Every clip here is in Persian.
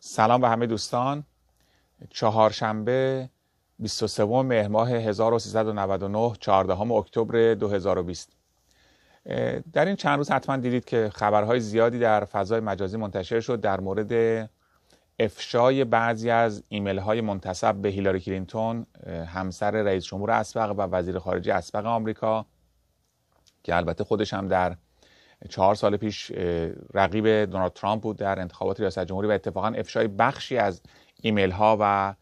سلام به همه دوستان چهارشنبه 23 مهر ماه 1399 14 اکتبر 2020 در این چند روز حتما دیدید که خبرهای زیادی در فضای مجازی منتشر شد در مورد افشای بعضی از ایمیل های منتصب به هیلاری کلینتون همسر رئیس جمهور اسبق و وزیر خارجه اسبق آمریکا که البته خودش هم در چهار سال پیش رقیب دونالد ترامپ بود در انتخابات ریاست جمهوری و اتفاقا افشای بخشی از ایمیل ها و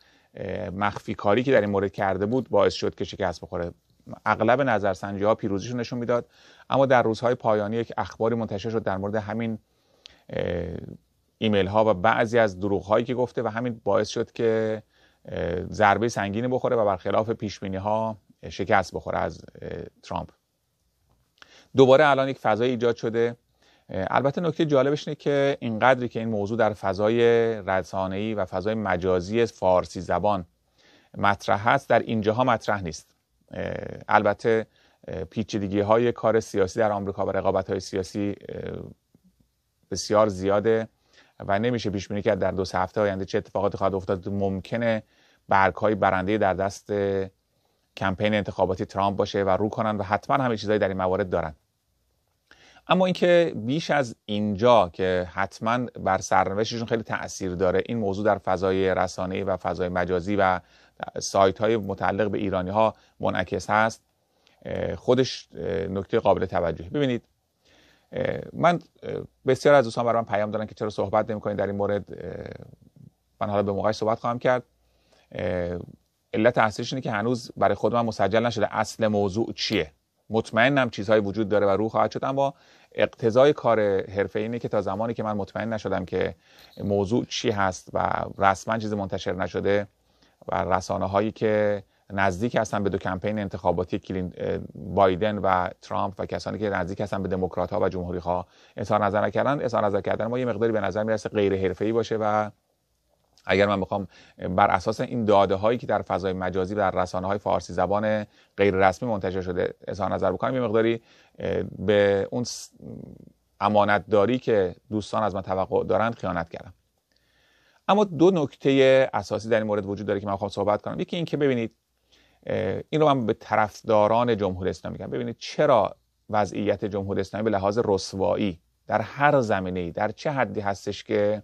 مخفی کاری که در این مورد کرده بود باعث شد که شکست بخوره اغلب نظرسنجی ها پیروزیشون نشون میداد اما در روزهای پایانی یک اخباری منتشر شد در مورد همین ایمیل ها و بعضی از دروغ هایی که گفته و همین باعث شد که ضربه سنگینی بخوره و برخلاف پیش بینی ها شکست بخوره از ترامپ دوباره الان یک فضای ایجاد شده البته نکته جالبش اینه که اینقدری که این موضوع در فضای رسانه‌ای و فضای مجازی فارسی زبان مطرح هست در اینجاها مطرح نیست البته پیچیدگی های کار سیاسی در آمریکا و رقابت های سیاسی بسیار زیاده و نمیشه پیش بینی کرد در دو سه هفته آینده چه اتفاقاتی خواهد افتاد ممکنه برگ های برنده در دست کمپین انتخاباتی ترامپ باشه و رو کنن و حتما همه چیزهایی در این موارد دارن اما اینکه بیش از اینجا که حتما بر سرنوشتشون خیلی تاثیر داره این موضوع در فضای رسانه و فضای مجازی و سایت های متعلق به ایرانی ها منعکس هست خودش نکته قابل توجهی ببینید من بسیار از دوستان برای من پیام دارن که چرا صحبت نمیکنید در این مورد من حالا به موقعش صحبت خواهم کرد علت اصلیش اینه که هنوز برای خود من مسجل نشده اصل موضوع چیه مطمئنم چیزهایی وجود داره و رو خواهد شد اما اقتضای کار حرفه اینه که تا زمانی که من مطمئن نشدم که موضوع چی هست و رسما چیز منتشر نشده و رسانه هایی که نزدیک هستن به دو کمپین انتخاباتی کلین بایدن و ترامپ و کسانی که نزدیک هستن به دموکرات ها و جمهوری ها اظهار نظر نکردن اظهار نظر کردن ما یه مقداری به نظر میرسه غیر ای باشه و اگر من بخوام بر اساس این داده هایی که در فضای مجازی و در رسانه های فارسی زبان غیر رسمی منتشر شده اظهار نظر بکنم یه مقداری به اون امانت داری که دوستان از من توقع دارند خیانت کردم اما دو نکته اساسی در این مورد وجود داره که من خواهم صحبت کنم یکی این که ببینید این رو من به طرفداران جمهوری اسلامی میگم ببینید چرا وضعیت جمهوری اسلامی به لحاظ رسوایی در هر زمینه‌ای در چه حدی هستش که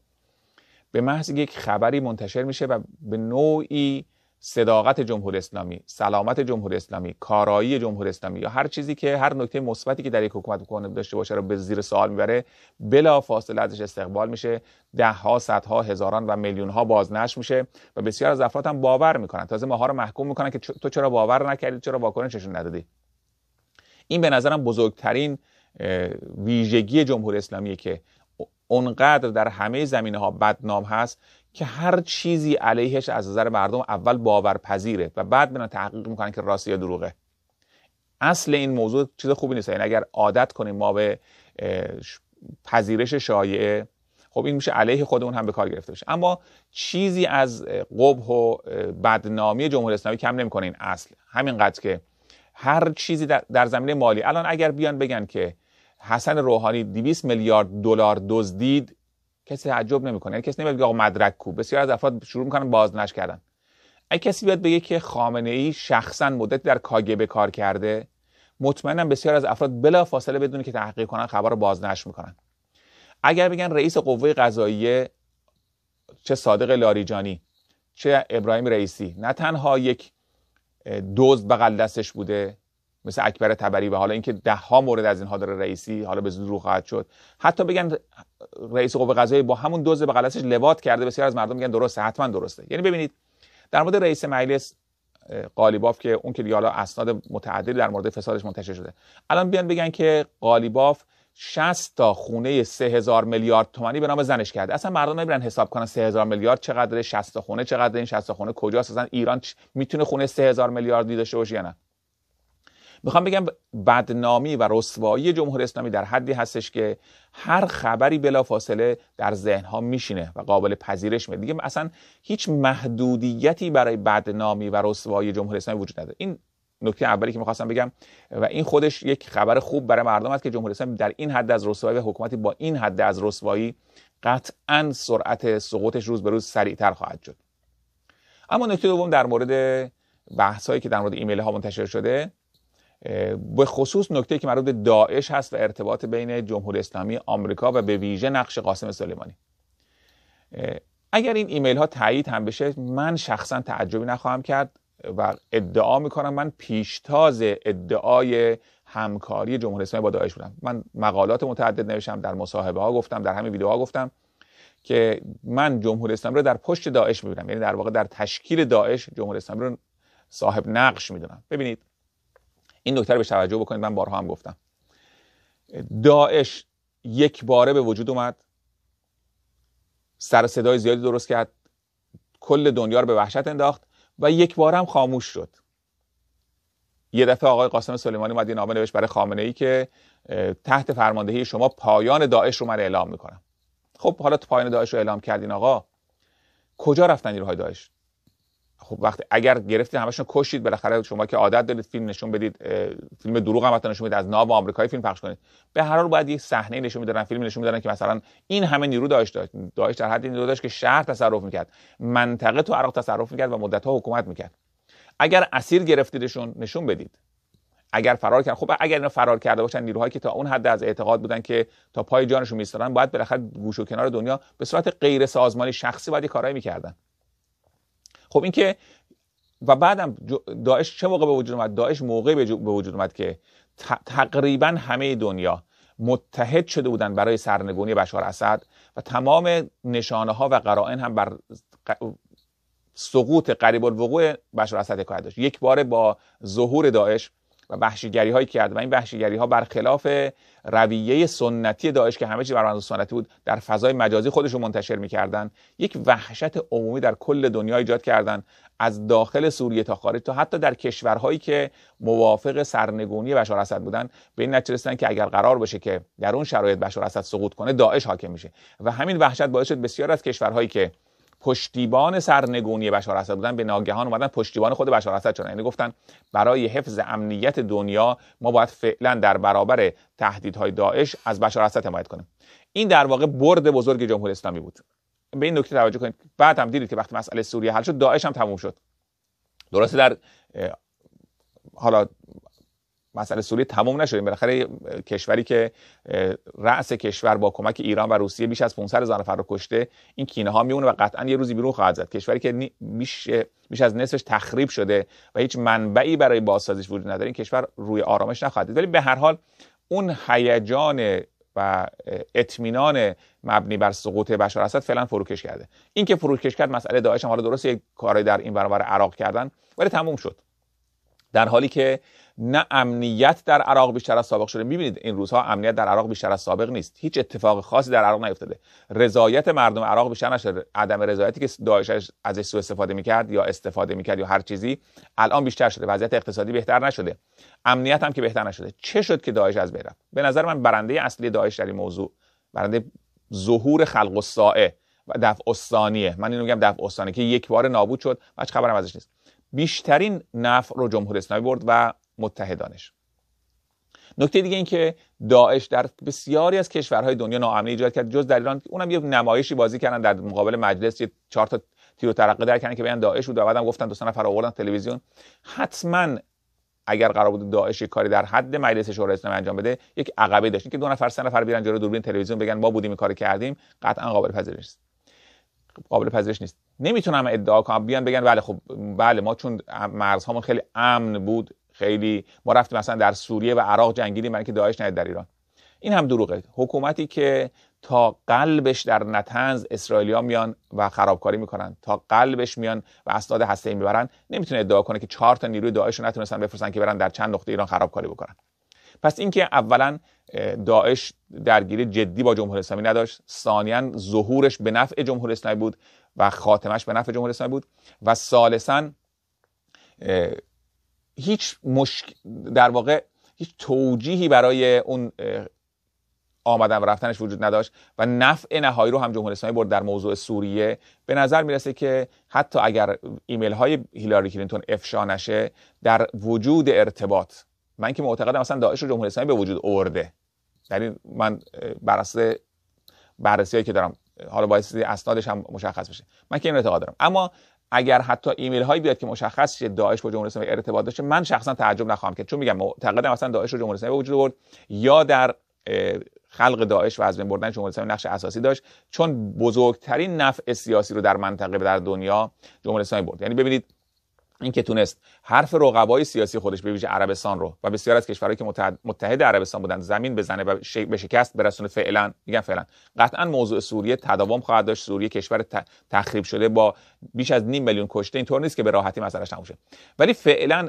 به محض یک خبری منتشر میشه و به نوعی صداقت جمهوری اسلامی سلامت جمهوری اسلامی کارایی جمهوری اسلامی یا هر چیزی که هر نکته مثبتی که در یک حکومت کنه داشته باشه رو به زیر سوال میبره بلا فاصله ازش استقبال میشه ده ها صدها هزاران و میلیون ها بازنش میشه و بسیار از افراد هم باور میکنن تازه ماها رو محکوم میکنن که تو چرا باور نکردی چرا واکنششون ندادی این به نظرم بزرگترین ویژگی جمهوری اسلامیه که اونقدر در همه زمینه ها بدنام هست که هر چیزی علیهش از نظر مردم اول باورپذیره و بعد میرن تحقیق میکنن که راستی یا دروغه اصل این موضوع چیز خوبی نیست یعنی اگر عادت کنیم ما به پذیرش شایعه خب این میشه علیه خودمون هم به کار گرفته بشه اما چیزی از قبح و بدنامی جمهوری اسلامی کم نمیکنه این اصل همینقدر که هر چیزی در, در زمینه مالی الان اگر بیان بگن که حسن روحانی 200 میلیارد دلار دزدید کسی تعجب نمیکنه یعنی کسی نمیاد بگه آقا مدرک کو بسیار از افراد شروع میکنن بازنش کردن اگه کسی بیاد بگه که خامنه ای شخصا مدت در کاگبه کار کرده مطمئنم بسیار از افراد بلا فاصله بدون که تحقیق کنن خبر رو بازنش میکنن اگر بگن رئیس قوه قضاییه چه صادق لاریجانی چه ابراهیم رئیسی نه تنها یک دزد بغل دستش بوده مثل اکبر تبری و حالا اینکه ده ها مورد از اینها داره رئیسی حالا به زودی خواهد شد حتی بگن رئیس قوه قضاییه با همون دوز به غلطش لوات کرده بسیار از مردم میگن درسته حتما درسته یعنی ببینید در مورد رئیس مجلس قالیباف که اون که حالا اسناد متعددی در مورد فسادش منتشر شده الان بیان بگن که قالیباف 60 تا خونه 3000 میلیارد تومانی به نام زنش کرده اصلا مردم نمیرن حساب کنن 3000 میلیارد چقدره 60 تا خونه چقدر این 60 تا خونه کجاست اصلا ایران میتونه خونه 3000 میلیارد داشته باشه یا نه میخوام بگم بدنامی و رسوایی جمهوری اسلامی در حدی هستش که هر خبری بلا فاصله در ذهن ها میشینه و قابل پذیرش میده دیگه اصلا هیچ محدودیتی برای بدنامی و رسوایی جمهوری اسلامی وجود نداره این نکته اولی که میخواستم بگم و این خودش یک خبر خوب برای مردم است که جمهوری اسلامی در این حد از رسوایی و حکومتی با این حد از رسوایی قطعا سرعت سقوطش روز به روز سریعتر خواهد شد اما نکته دوم در مورد بحث که در مورد ایمیل ها منتشر شده به خصوص نکته که مربوط به داعش هست و ارتباط بین جمهوری اسلامی آمریکا و به ویژه نقش قاسم سلیمانی اگر این ایمیل ها تایید هم بشه من شخصا تعجبی نخواهم کرد و ادعا میکنم من پیشتاز ادعای همکاری جمهوری اسلامی با داعش بودم من مقالات متعدد نوشتم در مصاحبه ها گفتم در همین ویدیوها گفتم که من جمهوری اسلامی رو در پشت داعش میبینم یعنی در واقع در تشکیل داعش جمهوری اسلامی رو صاحب نقش میدونم ببینید این نکته رو به توجه بکنید من بارها هم گفتم داعش یک باره به وجود اومد سر صدای زیادی درست کرد کل دنیا رو به وحشت انداخت و یک بار هم خاموش شد یه دفعه آقای قاسم سلیمانی اومد این نامه نوشت برای خامنه ای که تحت فرماندهی شما پایان داعش رو من اعلام میکنم خب حالا تو پایان داعش رو اعلام کردین آقا کجا رفتن نیروهای داعش خب وقتی اگر گرفتید همشون کشید بالاخره شما که عادت دارید فیلم نشون بدید فیلم دروغ هم نشون بدید از ناب آمریکایی فیلم پخش کنید به هر حال باید یک صحنه نشون میدارن فیلم نشون میدارن که مثلا این همه نیرو داشت داعش در حدی نیرو داشت که شهر تصرف میکرد منطقه تو عراق تصرف میکرد و مدت ها حکومت میکرد اگر اسیر گرفتیدشون نشون بدید اگر فرار کرد خب اگر اینا فرار کرده باشن نیروهایی که تا اون حد از اعتقاد بودن که تا پای جانشون میستادن باید بالاخره گوش و کنار دنیا به صورت غیر سازمانی شخصی باید کارهایی میکردن خب اینکه و بعدم داعش چه موقع به وجود اومد داعش موقع به وجود اومد که تقریبا همه دنیا متحد شده بودن برای سرنگونی بشار اسد و تمام نشانه ها و قرائن هم بر سقوط قریب الوقوع بشار اسد حکایت داشت یک باره با ظهور داعش و وحشیگری هایی کرد و این وحشیگری ها برخلاف رویه سنتی داعش که همه چیز بر سنتی بود در فضای مجازی خودشون منتشر میکردن یک وحشت عمومی در کل دنیا ایجاد کردن از داخل سوریه تا خارج تا حتی در کشورهایی که موافق سرنگونی بشار اسد بودن به این نتیجه رسیدن که اگر قرار باشه که در اون شرایط بشار اسد سقوط کنه داعش حاکم میشه و همین وحشت باعث شد بسیار از کشورهایی که پشتیبان سرنگونی بشار اسد بودن به ناگهان اومدن پشتیبان خود بشار اسد شدن یعنی گفتن برای حفظ امنیت دنیا ما باید فعلا در برابر تهدیدهای داعش از بشار اسد حمایت کنیم این در واقع برد بزرگ جمهوری اسلامی بود به این نکته توجه کنید بعد هم دیدید که وقتی مسئله سوریه حل شد داعش هم تموم شد درسته در حالا مسئله سوریه تمام نشدیم بالاخره کشوری که رأس کشور با کمک ایران و روسیه بیش از 500 هزار نفر رو کشته این کینه ها میمونه و قطعا یه روزی بیرون خواهد زد کشوری که بیش بیش از نصفش تخریب شده و هیچ منبعی برای بازسازیش وجود نداره این کشور روی آرامش نخواهد دید ولی به هر حال اون هیجان و اطمینان مبنی بر سقوط بشار اسد فعلا فروکش کرده این که فروکش کرد مسئله داعش هم حالا درست یه کاری در این برابر عراق کردن ولی تموم شد در حالی که نه امنیت در عراق بیشتر از سابق شده میبینید این روزها امنیت در عراق بیشتر از سابق نیست هیچ اتفاق خاصی در عراق نیفتاده رضایت مردم عراق بیشتر نشده عدم رضایتی که داعش ازش سوء استفاده میکرد یا استفاده میکرد یا هر چیزی الان بیشتر شده وضعیت اقتصادی بهتر نشده امنیت هم که بهتر نشده چه شد که داعش از بین به نظر من برنده اصلی داعش در این موضوع برنده ظهور خلق الساعه و دفع استانیه من اینو میگم دفع استانی که یک بار نابود شد هیچ خبرم ازش نیست بیشترین نفع رو جمهور اسلامی برد و متحدانش نکته دیگه این که داعش در بسیاری از کشورهای دنیا ناامنی ایجاد کرد جز در ایران اونم یه نمایشی بازی کردن در مقابل مجلس یه چهار تا تیر ترقه در کردن که بیان داعش بود و بعدم گفتن دو نفر آوردن تلویزیون حتما اگر قرار بود داعش کاری در حد مجلس شورای اسلامی انجام بده یک عقبه داشت که دو نفر سه نفر بیان جلوی دوربین تلویزیون بگن ما بودیم این کردیم قطعا قابل پذیرش قابل پذیرش نیست نمیتونم ادعا کنم بیان بگن بله خب بله ما چون مرزهامون خیلی امن بود خیلی ما رفتیم مثلا در سوریه و عراق جنگیدیم برای اینکه داعش نیاد در ایران این هم دروغه حکومتی که تا قلبش در نتنز اسرائیلیا میان و خرابکاری میکنن تا قلبش میان و اسناد هسته‌ای میبرن نمیتونه ادعا کنه که چهار تا نیروی داعش رو نتونستن بفرستن که برن در چند نقطه ایران خرابکاری بکنن پس اینکه اولا داعش درگیری جدی با جمهوری اسلامی نداشت ثانیا ظهورش به نفع جمهوری اسلامی بود و خاتمش به نفع جمهوری اسلامی بود و ثالثا هیچ مشک... در واقع هیچ توجیهی برای اون آمدن و رفتنش وجود نداشت و نفع نهایی رو هم جمهوری اسلامی برد در موضوع سوریه به نظر میرسه که حتی اگر ایمیل های هیلاری کلینتون افشا نشه در وجود ارتباط من که معتقدم اصلا داعش جمهوری اسلامی به وجود آورده در یعنی من بر اساس هایی که دارم حالا باعث اسنادش هم مشخص بشه من که این اعتقاد دارم اما اگر حتی ایمیل هایی بیاد که مشخص شه داعش با جمهوری اسلامی ارتباط داشته من شخصا تعجب نخواهم که چون میگم معتقدم اصلا داعش رو جمهوری اسلامی به وجود آورد یا در خلق داعش و از بین بردن جمهوری اسلامی نقش اساسی داشت چون بزرگترین نفع سیاسی رو در منطقه و در دنیا جمهوری اسلامی برد یعنی ببینید اینکه تونست حرف رقبای سیاسی خودش به ویژه عربستان رو و بسیار از کشورهایی که متحد, عربستان بودن زمین بزنه و به شکست برسونه فعلا میگن فعلا قطعا موضوع سوریه تداوم خواهد داشت سوریه کشور تخریب شده با بیش از نیم میلیون کشته اینطور نیست که به راحتی مسئلهش تموم ولی فعلا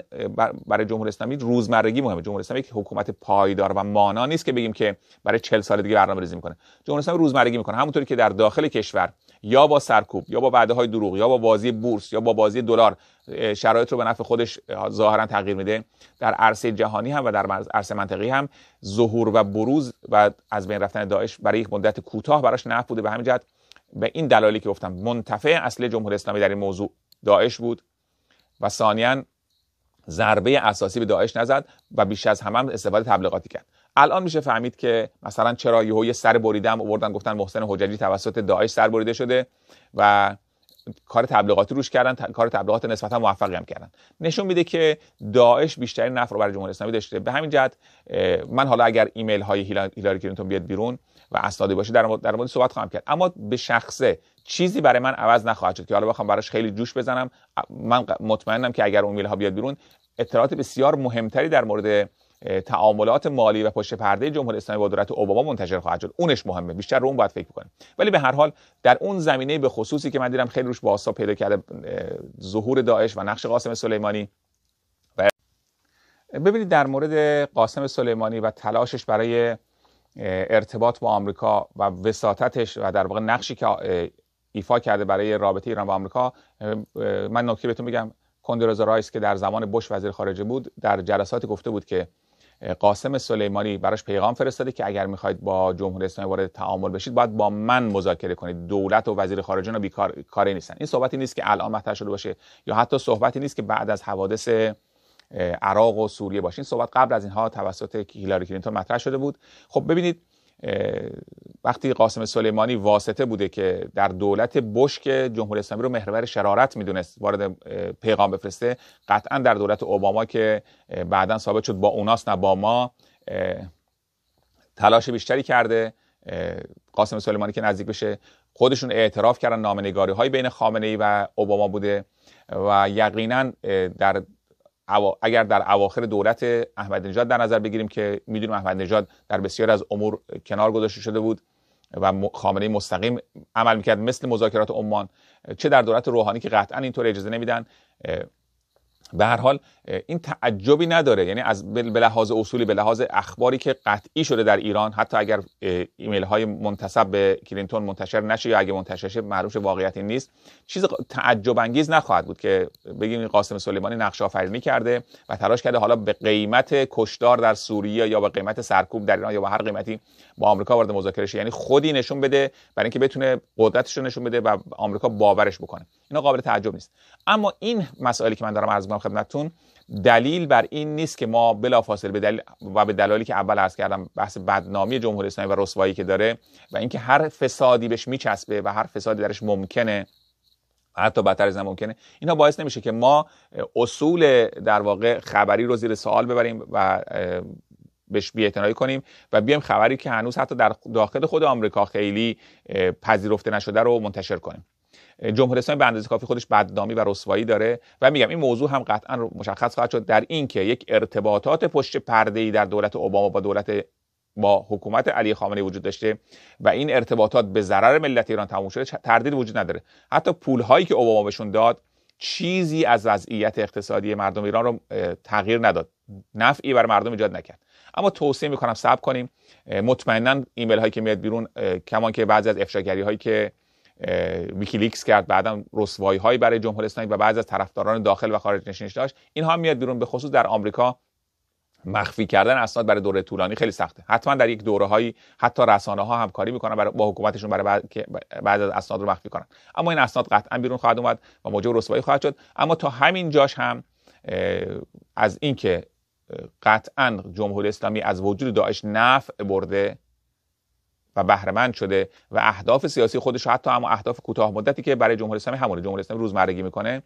برای جمهوری اسلامی روزمرگی مهمه جمهوری اسلامی که حکومت پایدار و مانا نیست که بگیم که برای 40 سال دیگه برنامه‌ریزی میکنه جمهوری اسلامی روزمرگی میکنه همونطوری که در داخل کشور یا با سرکوب یا با وعده های دروغ یا با بازی بورس یا با بازی دلار شرایط رو به نفع خودش ظاهرا تغییر میده در عرصه جهانی هم و در عرصه منطقی هم ظهور و بروز و از بین رفتن داعش برای یک مدت کوتاه براش نفع بوده به همین جهت به این دلالی که گفتم منتفع اصل جمهوری اسلامی در این موضوع داعش بود و ثانیاً ضربه اساسی به داعش نزد و بیش از همه استفاده تبلیغاتی کرد الان میشه فهمید که مثلا چرا یهو یه سر بریدم آوردن گفتن محسن حجری توسط داعش سر بریده شده و کار تبلیغاتی روش کردن کار تبلیغات نسبتا موفقی هم کردن نشون میده که داعش بیشترین نفر رو برای جمهوری اسلامی داشته به همین جهت من حالا اگر ایمیل های هیلاری کلینتون بیاد بیرون و اسنادی باشه در مورد در مورد صحبت خواهم کرد اما به شخصه چیزی برای من عوض نخواهد شد که حالا بخوام براش خیلی جوش بزنم من مطمئنم که اگر اون ایمیل ها بیاد بیرون اطلاعات بسیار مهمتری در مورد تعاملات مالی و پشت پرده جمهوری اسلامی با دولت اوباما منتشر خواهد شد اونش مهمه بیشتر رو اون باید فکر بکنه ولی به هر حال در اون زمینه به خصوصی که من دیدم خیلی روش باسا پیدا کرده ظهور داعش و نقش قاسم سلیمانی و ببینید در مورد قاسم سلیمانی و تلاشش برای ارتباط با آمریکا و وساطتش و در واقع نقشی که ایفا کرده برای رابطه ایران با آمریکا من نکته بهتون میگم کندرز رایس که در زمان بش وزیر خارجه بود در جلساتی گفته بود که قاسم سلیمانی براش پیغام فرستاده که اگر میخواید با جمهوری اسلامی وارد تعامل بشید باید با من مذاکره کنید دولت و وزیر خارجه بیکار کاری نیستن این صحبتی نیست که الان مطرح شده باشه یا حتی صحبتی نیست که بعد از حوادث عراق و سوریه باشه این صحبت قبل از اینها توسط هیلاری کلینتون مطرح شده بود خب ببینید وقتی قاسم سلیمانی واسطه بوده که در دولت بش که جمهوری اسلامی رو محور شرارت میدونست وارد پیغام بفرسته قطعا در دولت اوباما که بعدا ثابت شد با اوناست نه با ما تلاش بیشتری کرده قاسم سلیمانی که نزدیک بشه خودشون اعتراف کردن نامنگاری های بین خامنه ای و اوباما بوده و یقینا در اگر در اواخر دولت احمد نژاد در نظر بگیریم که میدونیم احمد نژاد در بسیار از امور کنار گذاشته شده بود و خامنه مستقیم عمل میکرد مثل مذاکرات عمان چه در دولت روحانی که قطعا اینطور اجازه نمیدن به هر حال این تعجبی نداره یعنی از به لحاظ اصولی به لحاظ اخباری که قطعی شده در ایران حتی اگر ایمیل های منتسب به کلینتون منتشر نشه یا اگه منتشر شه معروف واقعیتی نیست چیز تعجب انگیز نخواهد بود که بگیم قاسم سلیمانی نقش آفرینی کرده و تلاش کرده حالا به قیمت کشدار در سوریه یا به قیمت سرکوب در ایران یا به هر قیمتی با آمریکا وارد مذاکره شه یعنی خودی نشون بده برای اینکه بتونه قدرتش رو نشون بده و آمریکا باورش بکنه اینا قابل تعجب نیست اما این مسائلی که من دارم خدمتتون دلیل بر این نیست که ما بلافاصله به دلیل و به دلالی که اول عرض کردم بحث بدنامی جمهوری اسلامی و رسوایی که داره و اینکه هر فسادی بهش میچسبه و هر فسادی درش ممکنه حتی بدتر از ممکنه اینا باعث نمیشه که ما اصول در واقع خبری رو زیر سوال ببریم و بهش اعتنایی کنیم و بیایم خبری که هنوز حتی در داخل خود آمریکا خیلی پذیرفته نشده رو منتشر کنیم جمهور اسلامی به اندازه کافی خودش بدنامی و رسوایی داره و میگم این موضوع هم قطعا مشخص خواهد شد در اینکه یک ارتباطات پشت پرده در دولت اوباما با دولت با حکومت علی خامنه وجود داشته و این ارتباطات به ضرر ملت ایران تموم شده تردید وجود نداره حتی هایی که اوباما بهشون داد چیزی از وضعیت اقتصادی مردم ایران رو تغییر نداد نفعی بر مردم ایجاد نکرد اما توصیه میکنم صبر کنیم مطمئنا ایمیل هایی که میاد بیرون کمان که بعضی از افشاگری هایی که ویکیلیکس کرد بعدم رسوایی هایی برای جمهوری اسلامی و بعضی از طرفداران داخل و خارج نشینش داشت اینها میاد بیرون به خصوص در آمریکا مخفی کردن اسناد برای دوره طولانی خیلی سخته حتما در یک دوره هایی حتی رسانه ها همکاری میکنن برای با حکومتشون برای بعد بعد از اسناد رو مخفی کنن اما این اسناد قطعا بیرون خواهد اومد و موجب رسوایی خواهد شد اما تا همین جاش هم از اینکه قطعا جمهوری اسلامی از وجود داعش نفع برده و بهرهمند شده و اهداف سیاسی خودش حتی هم اهداف کوتاه مدتی که برای جمهوری اسلامی همون جمهوری اسلامی روزمرگی میکنه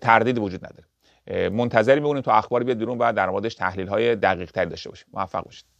تردید وجود نداره منتظر میمونیم تا اخبار بیاد بیرون و در موردش تحلیل های دقیق داشته باشیم موفق باشید